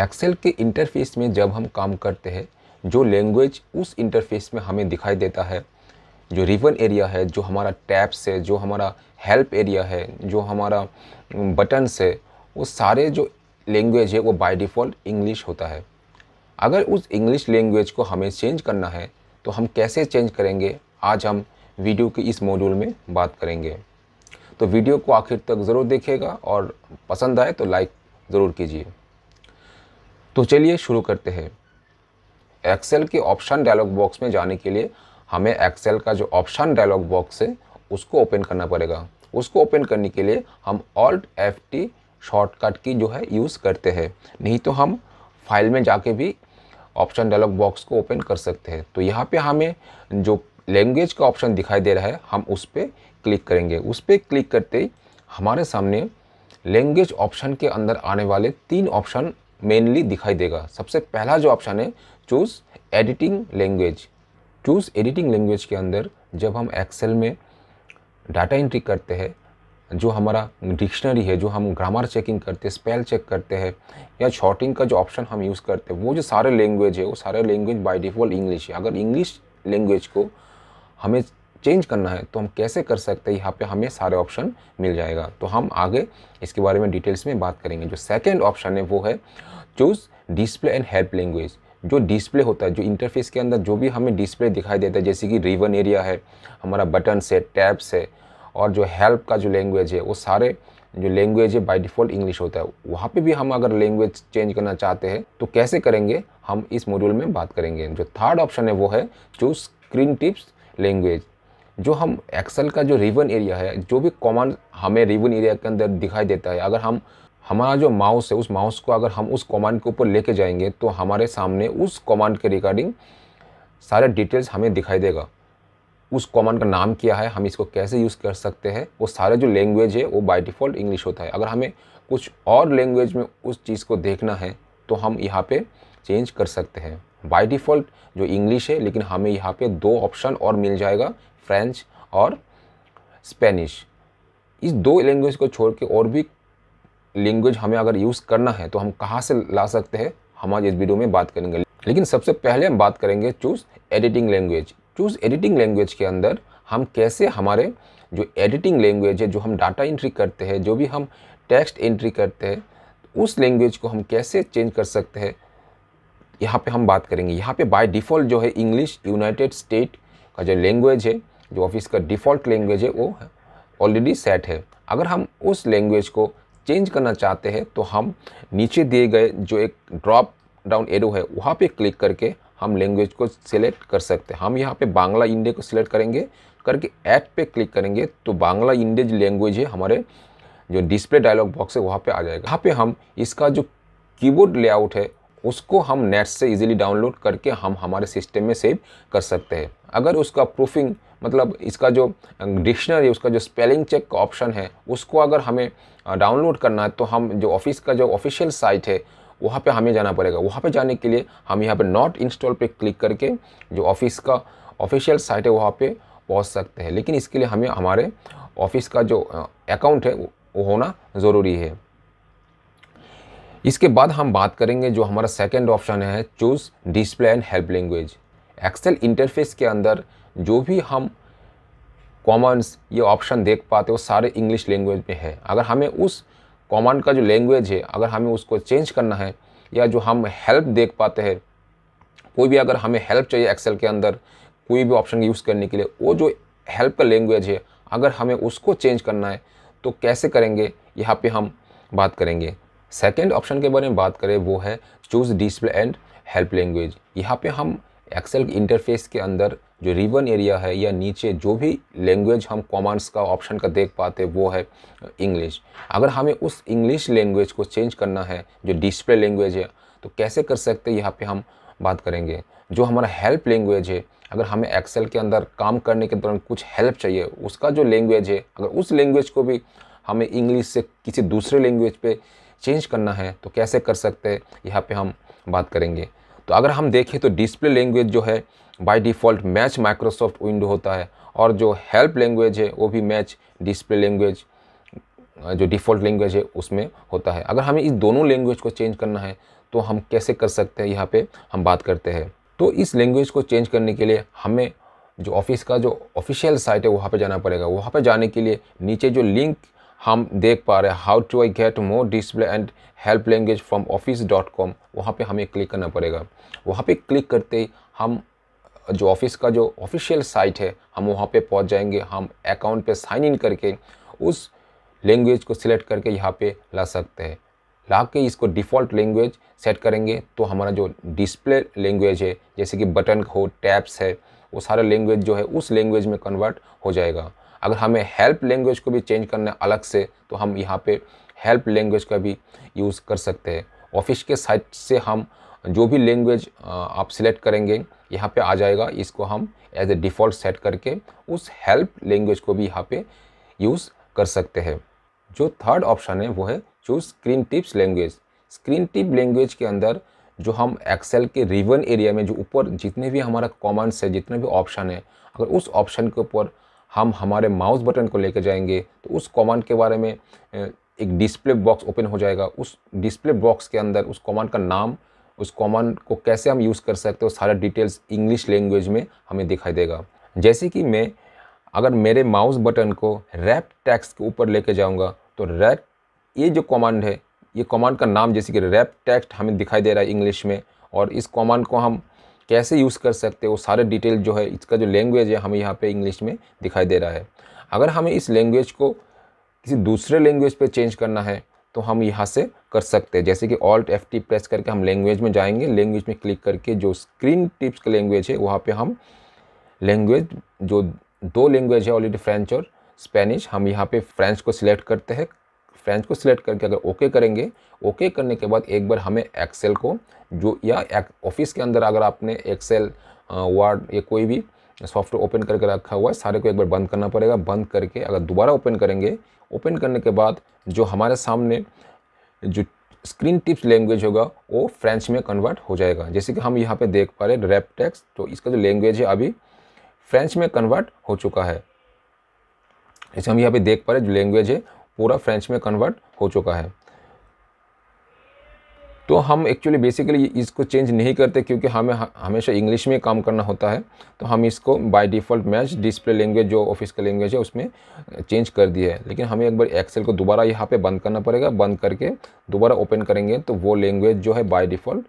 Excel के interface में जब हम काम करते हैं जो लैंग्वेज उस इंटरफेस में हमें दिखाई देता है जो रिवन एरिया है जो हमारा टैप्स है जो हमारा हेल्प एरिया है जो हमारा बटन्स है वो सारे जो लैंग्वेज है वो बाय डिफ़ॉल्ट इंग्लिश होता है अगर उस इंग्लिश लैंग्वेज को हमें चेंज करना है तो हम कैसे चेंज करेंगे आज हम वीडियो के इस मॉड्यूल में बात करेंगे तो वीडियो को आखिर तक ज़रूर देखेगा और पसंद आए तो लाइक ज़रूर कीजिए तो चलिए शुरू करते हैं एक्सेल के ऑप्शन डायलॉग बॉक्स में जाने के लिए हमें एक्सेल का जो ऑप्शन डायलॉग बॉक्स है उसको ओपन करना पड़ेगा उसको ओपन करने के लिए हम ऑल्ट एफ टी शॉर्टकट की जो है यूज़ करते हैं नहीं तो हम फाइल में जाके भी ऑप्शन डायलॉग बॉक्स को ओपन कर सकते हैं तो यहाँ पे हमें जो लैंग्वेज का ऑप्शन दिखाई दे रहा है हम उस पर क्लिक करेंगे उस पर क्लिक करते ही हमारे सामने लैंग्वेज ऑप्शन के अंदर आने वाले तीन ऑप्शन मेनली दिखाई देगा सबसे पहला जो ऑप्शन है choose editing language choose editing language के अंदर जब हम एक्सेल में डाटा एंट्री करते हैं जो हमारा डिक्शनरी है जो हम ग्रामर चेकिंग करते हैं स्पेल चेक करते हैं या शॉर्टिंग का जो ऑप्शन हम यूज़ करते हैं वो जो सारे लैंग्वेज है वो सारे लैंग्वेज बाय डिफ़ॉल्ट इंग्लिश है अगर इंग्लिश लैंग्वेज को हमें चेंज करना है तो हम कैसे कर सकते हैं यहाँ पे हमें सारे ऑप्शन मिल जाएगा तो हम आगे इसके बारे में डिटेल्स में बात करेंगे जो सेकेंड ऑप्शन है वो है choose display and help language जो डिस्प्ले होता है जो इंटरफेस के अंदर जो भी हमें डिस्प्ले दिखाई देता है जैसे कि रिवन एरिया है हमारा बटन्स है टैब्स है और जो हेल्प का जो लैंग्वेज है वो सारे जो लैंग्वेज है बाई डिफ़ॉल्ट इंग्लिश होता है वहाँ पे भी हम अगर लैंग्वेज चेंज करना चाहते हैं तो कैसे करेंगे हम इस मॉड्यूल में बात करेंगे जो थर्ड ऑप्शन है वो है चूज स्क्रीन टिप्स लैंग्वेज जो हम एक्सल का जो रिवन एरिया है जो भी कॉमन हमें रिवन एरिया के अंदर दिखाई देता है अगर हम हमारा जो माउस है उस माउस को अगर हम उस कमांड के ऊपर लेके जाएंगे तो हमारे सामने उस कमांड के रिगार्डिंग सारे डिटेल्स हमें दिखाई देगा उस कॉमांड का नाम क्या है हम इसको कैसे यूज़ कर सकते हैं वो सारे जो लैंग्वेज है वो बाय डिफ़ॉल्ट इंग्लिश होता है अगर हमें कुछ और लैंग्वेज में उस चीज़ को देखना है तो हम यहाँ पर चेंज कर सकते हैं बाई डिफ़ॉल्ट जो इंग्लिश है लेकिन हमें यहाँ पर दो ऑप्शन और मिल जाएगा फ्रेंच और स्पेनिश इस दो लैंग्वेज को छोड़ के और भी लैंग्वेज हमें अगर यूज़ करना है तो हम कहाँ से ला सकते हैं हम आज इस वीडियो में बात करेंगे लेकिन सबसे पहले हम बात करेंगे choose editing language choose editing language के अंदर हम कैसे हमारे जो एडिटिंग लैंग्वेज है जो हम डाटा एंट्री करते हैं जो भी हम टेक्स्ट एंट्री करते हैं तो उस लैंग्वेज को हम कैसे चेंज कर सकते हैं यहाँ पे हम बात करेंगे यहाँ पे बाय डिफ़ॉल्ट जो है इंग्लिश यूनाइटेड स्टेट का जो लैंग्वेज है जो ऑफिस का डिफ़ॉल्ट लैंग्वेज है वो ऑलरेडी सेट है अगर हम उस लैंग्वेज को चेंज करना चाहते हैं तो हम नीचे दिए गए जो एक ड्रॉप डाउन एरो है वहाँ पे क्लिक करके हम लैंग्वेज को सिलेक्ट कर सकते हैं हम यहाँ पे बांग्ला इंडिया को सिलेक्ट करेंगे करके ऐड पे क्लिक करेंगे तो बांग्ला इंडिया जो लैंग्वेज है हमारे जो डिस्प्ले डायलॉग बॉक्स है वहाँ पे आ जाएगा वहाँ पे हम इसका जो कीबोर्ड लेआउट है उसको हम नेट से इजीली डाउनलोड करके हम हमारे सिस्टम में सेव कर सकते हैं अगर उसका प्रूफिंग मतलब इसका जो डिक्शनरी उसका जो स्पेलिंग चेक का ऑप्शन है उसको अगर हमें डाउनलोड करना है तो हम जो ऑफिस का जो ऑफिशियल साइट है वहाँ पे हमें जाना पड़ेगा वहाँ पे जाने के लिए हम यहाँ पे नॉट इंस्टॉल पे क्लिक करके जो ऑफिस का ऑफिशियल साइट है वहाँ पे पहुँच सकते हैं लेकिन इसके लिए हमें हमारे ऑफिस का जो अकाउंट है वो होना ज़रूरी है इसके बाद हम बात करेंगे जो हमारा सेकेंड ऑप्शन है choose display and help language Excel interface के अंदर जो भी हम कॉमन्स ये ऑप्शन देख पाते हो सारे इंग्लिश लैंग्वेज में है अगर हमें उस कॉमन का जो लैंग्वेज है अगर हमें उसको चेंज करना है या जो हम हेल्प देख पाते हैं कोई भी अगर हमें हेल्प चाहिए एक्सेल के अंदर कोई भी ऑप्शन यूज़ करने के लिए वो जो हेल्प का लैंग्वेज है अगर हमें उसको चेंज करना है तो कैसे करेंगे यहाँ पे हम बात करेंगे सेकेंड ऑप्शन के बारे में बात करें वो है choose display and help language यहाँ पे हम एक्सेल इंटरफेस के अंदर जो रिबन एरिया है या नीचे जो भी लैंग्वेज हम कॉमर्स का ऑप्शन का देख पाते वो है इंग्लिश अगर हमें उस इंग्लिश लैंग्वेज को चेंज करना है जो डिस्प्ले लैंग्वेज है तो कैसे कर सकते हैं यहाँ पे हम बात करेंगे जो हमारा हेल्प लैंग्वेज है अगर हमें एक्सेल के अंदर काम करने के दौरान कुछ हेल्प चाहिए उसका जो लैंग्वेज है अगर उस लैंग्वेज को भी हमें इंग्लिश से किसी दूसरे लैंग्वेज पर चेंज करना है तो कैसे कर सकते हैं यहाँ पर हम बात करेंगे तो अगर हम देखें तो डिस्प्ले लैंग्वेज जो है by default match Microsoft window होता है और जो हेल्प लैंग्वेज है वो भी मैच डिस्प्ले लैंग्वेज जो डिफ़ॉल्ट लैंग्वेज है उसमें होता है अगर हमें इस दोनों लैंग्वेज को चेंज करना है तो हम कैसे कर सकते हैं यहाँ पे हम बात करते हैं तो इस लैंग्वेज को चेंज करने के लिए हमें जो ऑफिस का जो ऑफिशियल साइट है वहाँ पे जाना पड़ेगा वहाँ पे जाने के लिए नीचे जो लिंक हम देख पा रहे हैं how to I get more display and help language from Office dot com वहाँ पर हमें क्लिक करना पड़ेगा वहाँ पर क्लिक करते ही हम जो ऑफिस का जो ऑफिशियल साइट है हम वहाँ पे पहुँच जाएंगे हम अकाउंट पे साइन इन करके उस लैंग्वेज को सिलेक्ट करके यहाँ पे ला सकते हैं ला के इसको डिफ़ॉल्ट लैंग्वेज सेट करेंगे तो हमारा जो डिस्प्ले लैंग्वेज है जैसे कि बटन हो टैप्स है वो सारा लैंग्वेज जो है उस लैंग्वेज में कन्वर्ट हो जाएगा अगर हमें हेल्प लैंग्वेज को भी चेंज करना है अलग से तो हम यहाँ पे हेल्प लैंग्वेज का भी यूज़ कर सकते हैं ऑफिस के साइट से हम जो भी लैंग्वेज आप सिलेक्ट करेंगे यहाँ पे आ जाएगा इसको हम एज ए डिफ़ॉल्ट सेट करके उस हेल्प लैंग्वेज को भी यहाँ पे यूज़ कर सकते हैं जो थर्ड ऑप्शन है वो है choose screen tips language screen tip language के अंदर जो हम एक्सेल के रिवन एरिया में जो ऊपर जितने भी हमारा कॉमन्स है जितने भी ऑप्शन है अगर उस ऑप्शन के ऊपर हम हमारे माउस बटन को लेकर जाएंगे तो उस कमांड के बारे में एक डिस्प्ले बॉक्स ओपन हो जाएगा उस डिस्प्ले बॉक्स के अंदर उस कमांड का नाम उस कमांड को कैसे हम यूज़ कर सकते हो सारा डिटेल्स इंग्लिश लैंग्वेज में हमें दिखाई देगा जैसे कि मैं अगर मेरे माउस बटन को रैप टैक्स के ऊपर लेके जाऊँगा तो रैप ये जो कमांड है ये कमांड का नाम जैसे कि रैप टैक्स हमें दिखाई दे रहा है इंग्लिश में और इस कमांड को हम कैसे यूज़ कर सकते हो सारे डिटेल जो है इसका जो लैंग्वेज है हमें यहाँ पे इंग्लिश में दिखाई दे रहा है अगर हमें इस लैंग्वेज को किसी दूसरे लैंग्वेज पे चेंज करना है तो हम यहाँ से कर सकते हैं जैसे कि ऑल्ट एफ टी प्रेस करके हम लैंग्वेज में जाएंगे लैंग्वेज में क्लिक करके जो स्क्रीन टिप्स का लैंग्वेज है वहाँ पर हम लैंग्वेज जो दो लैंग्वेज है ऑलरेडी फ्रेंच और स्पेनिश हम यहाँ पर फ्रेंच को सिलेक्ट करते हैं फ्रेंच को सिलेक्ट करके अगर ओके करेंगे ओके करने के बाद एक बार हमें एक्सेल को जो या ऑफिस के अंदर अगर आपने एक्सेल वर्ड या कोई भी सॉफ्टवेयर ओपन करके रखा हुआ है सारे को एक बार बंद करना पड़ेगा बंद करके अगर दोबारा ओपन करेंगे ओपन करने के बाद जो हमारे सामने जो स्क्रीन टिप्स लैंग्वेज होगा वो फ्रेंच में कन्वर्ट हो जाएगा जैसे कि हम यहाँ पे देख पा रहे रैप टैक्स तो इसका जो लैंग्वेज है अभी फ्रेंच में कन्वर्ट हो चुका है जैसे हम यहाँ पे देख पा रहे जो लैंग्वेज है पूरा फ्रेंच में कन्वर्ट हो चुका है तो हम एक्चुअली बेसिकली इसको चेंज नहीं करते क्योंकि हमें हमेशा इंग्लिश में काम करना होता है तो हम इसको by default match display language जो ऑफिस का लैंग्वेज है उसमें चेंज कर दिया है लेकिन हमें एक बार एक्सेल को दोबारा यहाँ पे बंद करना पड़ेगा बंद करके दोबारा ओपन करेंगे तो वो लैंग्वेज जो है बाई डिफ़ॉल्ट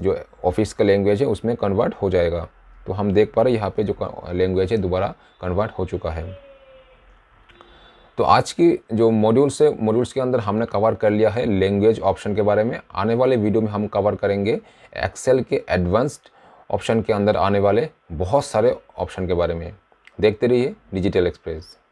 जो ऑफिस का लैंग्वेज है उसमें कन्वर्ट हो जाएगा तो हम देख पा रहे यहाँ पर जो लैंग्वेज है दोबारा कन्वर्ट हो चुका है तो आज की जो मॉड्यूल्स है मॉड्यूल्स के अंदर हमने कवर कर लिया है लैंग्वेज ऑप्शन के बारे में आने वाले वीडियो में हम कवर करेंगे एक्सेल के एडवांस्ड ऑप्शन के अंदर आने वाले बहुत सारे ऑप्शन के बारे में देखते रहिए डिजिटल एक्सप्रेस